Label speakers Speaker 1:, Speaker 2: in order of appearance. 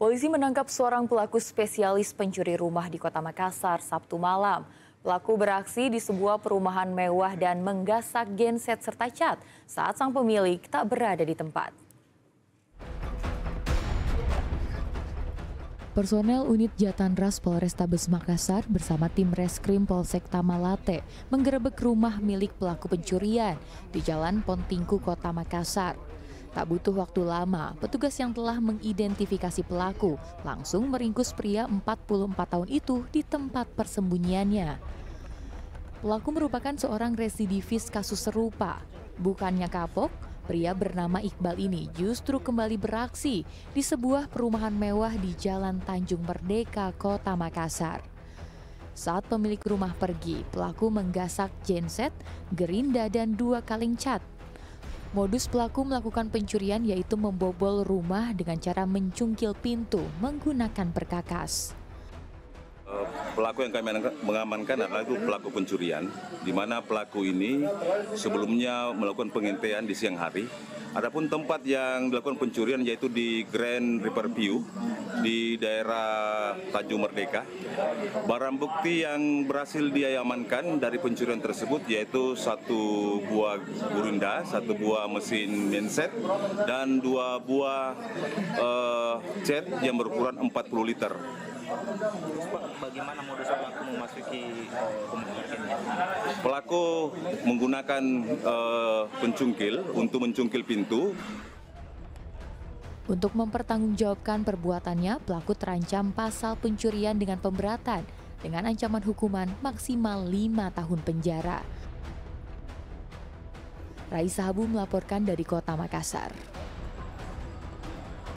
Speaker 1: Polisi menangkap seorang pelaku spesialis pencuri rumah di kota Makassar Sabtu malam. Pelaku beraksi di sebuah perumahan mewah dan menggasak genset serta cat saat sang pemilik tak berada di tempat. Personel unit jatan ras Polrestabes Makassar bersama tim Reskrim Polsek Tamalate menggerebek rumah milik pelaku pencurian di Jalan Pontingku, Kota Makassar. Tak butuh waktu lama, petugas yang telah mengidentifikasi pelaku langsung meringkus pria 44 tahun itu di tempat persembunyiannya. Pelaku merupakan seorang residivis kasus serupa. Bukannya kapok, pria bernama Iqbal ini justru kembali beraksi di sebuah perumahan mewah di Jalan Tanjung Merdeka, Kota Makassar. Saat pemilik rumah pergi, pelaku menggasak genset, gerinda, dan dua kaleng cat Modus pelaku melakukan pencurian yaitu membobol rumah dengan cara mencungkil pintu menggunakan perkakas
Speaker 2: pelaku yang kami mengamankan adalah itu pelaku pencurian, di mana pelaku ini sebelumnya melakukan pengintaian di siang hari. Adapun tempat yang dilakukan pencurian yaitu di Grand River View di daerah Tanjung Merdeka. Barang bukti yang berhasil diamankan dari pencurian tersebut yaitu satu buah gurunda, satu buah mesin mindset, dan dua buah uh, eh, cat yang berukuran 40 liter. Bagaimana modus pelaku memasuki eh, pemukiman Pelaku menggunakan uh, eh, pencungkil untuk mencungkil pintu.
Speaker 1: Untuk mempertanggungjawabkan perbuatannya, pelaku terancam pasal pencurian dengan pemberatan dengan ancaman hukuman maksimal 5 tahun penjara. Raisa Habu melaporkan dari kota Makassar.